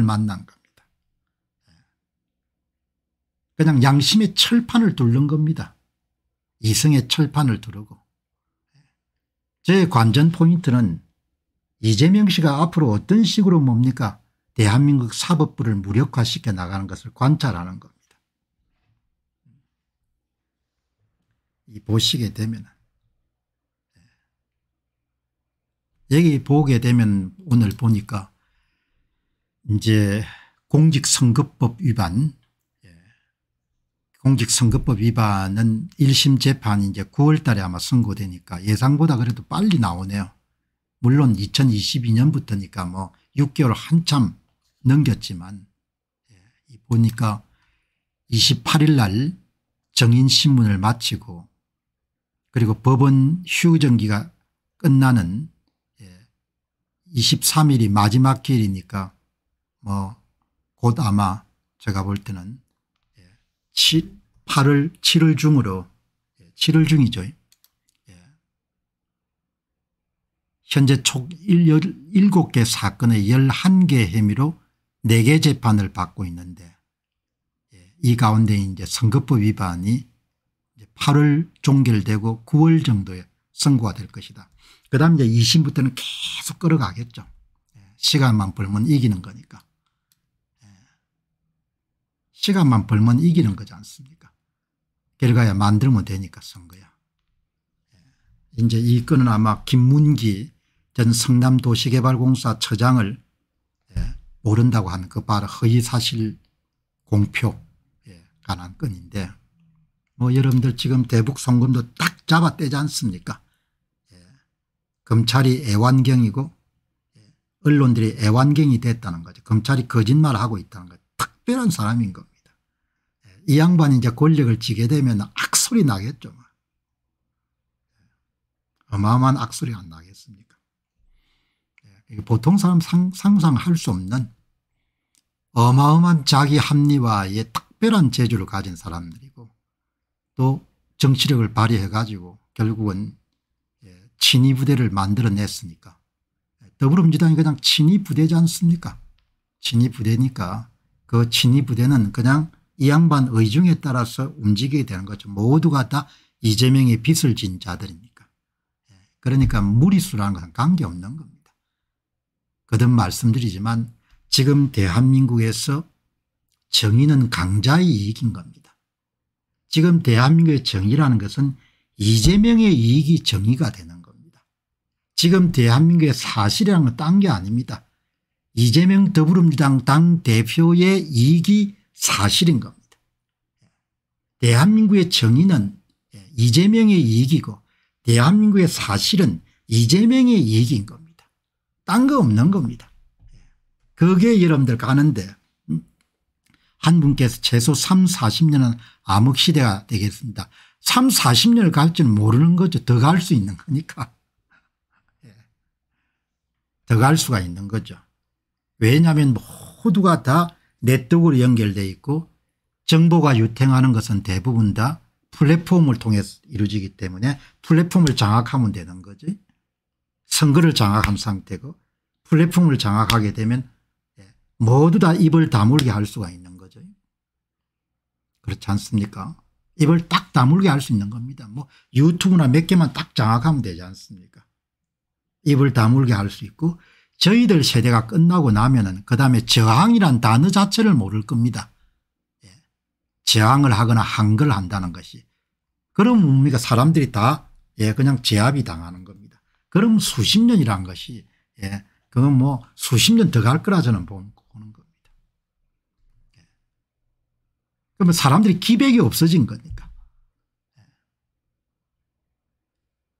만난 겁니다. 예. 그냥 양심의 철판을 뚫는 겁니다. 이성의 철판을 두르고. 예. 제 관전 포인트는 이재명 씨가 앞으로 어떤 식으로 뭡니까 대한민국 사법부를 무력화시켜 나가는 것을 관찰하는 겁니다. 이 보시게 되면 예. 여기 보게 되면 오늘 보니까 이제 공직선거법 위반 예. 공직선거법 위반은 1심 재판이 이제 9월 달에 아마 선고되니까 예상보다 그래도 빨리 나오네요. 물론 2022년부터니까 뭐 6개월 한참 넘겼지만 예, 보니까 28일 날 정인신문을 마치고 그리고 법원 휴정기가 끝나는 예, 23일이 마지막 기일이니까 뭐곧 아마 제가 볼 때는 7, 예, 8월7월 중으로 7월 예, 중이죠. 예. 현재 총 7개 사건의 11개 혐의로 4개 재판을 받고 있는데 이 가운데 이제 선거법 위반이 8월 종결되고 9월 정도에 선고가 될 것이다. 그 다음 이제 2심부터는 계속 끌어가겠죠. 시간만 벌면 이기는 거니까. 시간만 벌면 이기는 거지 않습니까 결과야 만들면 되니까 선거야. 예. 이제 이 건은 아마 김문기 전 성남도시개발공사 처장을 예, 모른다고 하는 그 바로 허위사실 공표 예, 관한 건인데 뭐 여러분들 지금 대북 송금도 딱 잡아 떼지 않습니까 예, 검찰이 애완경이고 예, 언론들이 애완경이 됐다는 거죠 검찰이 거짓말하고 있다는 거죠 특별한 사람인 겁니다 이 양반이 이제 권력을 쥐게 되면 악소리 나겠죠. 뭐. 어마어마한 악소리안 나겠습니까. 예, 보통 사람 상, 상상할 수 없는 어마어마한 자기 합리화의 특별한 재주를 가진 사람들이고 또 정치력을 발휘해 가지고 결국은 예, 친위 부대를 만들어냈으니까 예, 더불어민주당이 그냥 친위 부대지 않습니까 친위 부대니까 그 친위 부대는 그냥 이 양반 의중에 따라서 움직이게 되는 거죠. 모두가 다 이재명의 빚을 진 자들입니까. 예, 그러니까 무리수라는 것은 관계없는 겁니다. 거듭 말씀드리지만 지금 대한민국에서 정의는 강자의 이익인 겁니다. 지금 대한민국의 정의라는 것은 이재명의 이익이 정의가 되는 겁니다. 지금 대한민국의 사실이라는 건 딴 게 아닙니다. 이재명 더불어민주당 당대표의 이익이 사실인 겁니다. 대한민국의 정의는 이재명의 이익이고 대한민국의 사실은 이재명의 이익인 겁니다. 딴 거 없는 겁니다. 그게 여러분들 가는데 음? 한 분께서 최소 3, 40년은 암흑시대가 되겠습니다. 3, 40년을 갈지는 모르는 거죠. 더 갈 수 있는 거니까. 예. 더갈 수가 있는 거죠. 왜냐하면 모두가 다 네트워크로 연결되어 있고 정보가 유통하는 것은 대부분 다 플랫폼을 통해서 이루어지기 때문에 플랫폼을 장악하면 되는 거지 선거를 장악한 상태고 플랫폼을 장악하게 되면 예, 모두 다 입을 다물게 할 수가 있는 거죠. 그렇지 않습니까? 입을 딱 다물게 할 수 있는 겁니다. 뭐 유튜브나 몇 개만 딱 장악하면 되지 않습니까? 입을 다물게 할 수 있고 저희들 세대가 끝나고 나면은 그 다음에 저항이란 단어 자체를 모를 겁니다. 예. 저항을 하거나 항거를 한다는 것이. 그럼 뭡니까 사람들이 다 예, 그냥 제압이 당하는 겁니다. 그럼 수십 년이란 것이 예, 그건 뭐 수십 년 더 갈 거라 저는 보는 겁니다. 예. 그러면 사람들이 기백이 없어진 거니까. 예.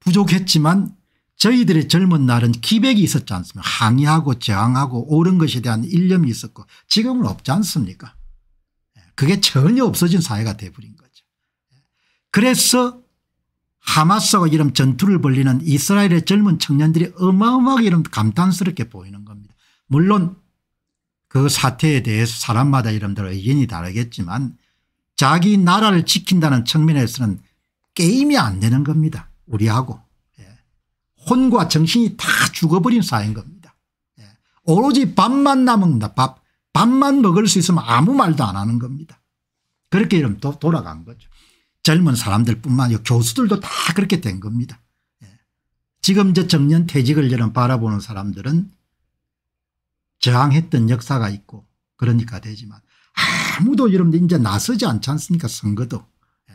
부족했지만 저희들의 젊은 날은 기백이 있었지 않습니까 항의하고 저항하고 옳은 것에 대한 일념이 있었고 지금은 없지 않습니까 예, 그게 전혀 없어진 사회가 돼버린 거죠. 예, 그래서 하마스와 이런 전투를 벌리는 이스라엘의 젊은 청년들이 어마어마하게 이런 감탄스럽게 보이는 겁니다. 물론 그 사태에 대해서 사람마다 이런대로 의견이 다르겠지만 자기 나라를 지킨다는 측면에서는 게임이 안 되는 겁니다. 우리하고. 혼과 정신이 다 죽어버린 사회인 겁니다. 예. 오로지 밥만 남은 다 밥. 밥만 먹을 수 있으면 아무 말도 안 하는 겁니다. 그렇게 이러면 돌아간 거죠. 젊은 사람들 뿐만 아니라 교수들도 다 그렇게 된 겁니다. 예. 지금 저 정년 퇴직을 이런 바라보는 사람들은 저항했던 역사가 있고 그러니까 되지만 아무도 여러분들 이제 나서지 않지 않습니까 선거도. 예.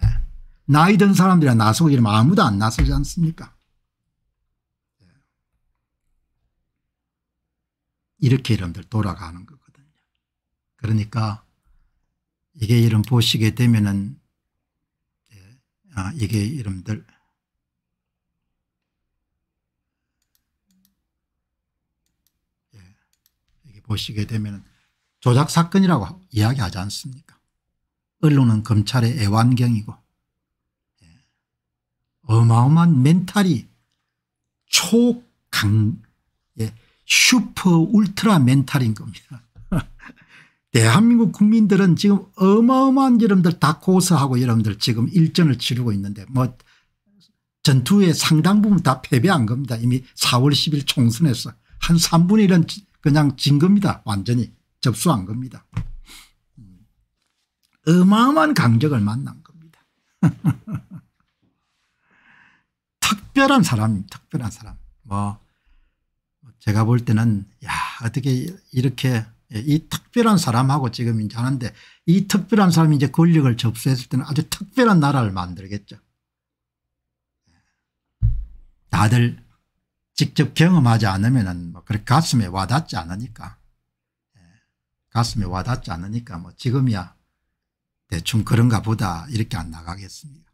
나이 든 사람들이 나서고 이러면 아무도 안 나서지 않습니까 이렇게 여러분들 돌아가는 거거든요. 그러니까 이게 이름 보시게 되면은 예, 아, 이게 여러분들 예, 이게 보시게 되면 조작 사건이라고 이야기하지 않습니까? 언론은 검찰의 애완경이고 예, 어마어마한 멘탈이 초강 예, 슈퍼 울트라 멘탈인 겁니다. 대한민국 국민들은 지금 어마어마한 여러분들 다 고사하고 여러분들 지금 일전을 치르고 있는데 뭐 전투의 상당 부분 다 패배한 겁니다. 이미 4월 10일 총선에서 한 3분의 1은 그냥 진 겁니다. 완전히 접수한 겁니다. 어마어마한 강적을 만난 겁니다. 특별한 사람입니다. 특별한 사람. 뭐 제가 볼 때는 야 어떻게 이렇게 이 특별한 사람하고 지금 이제 하는데 이 특별한 사람이 이제 권력을 접수했을 때는 아주 특별한 나라를 만들겠죠. 다들 직접 경험하지 않으면 뭐 그렇게 가슴에 와닿지 않으니까 예, 가슴에 와닿지 않으니까 뭐 지금이야 대충 그런가 보다 이렇게 안 나가겠습니다.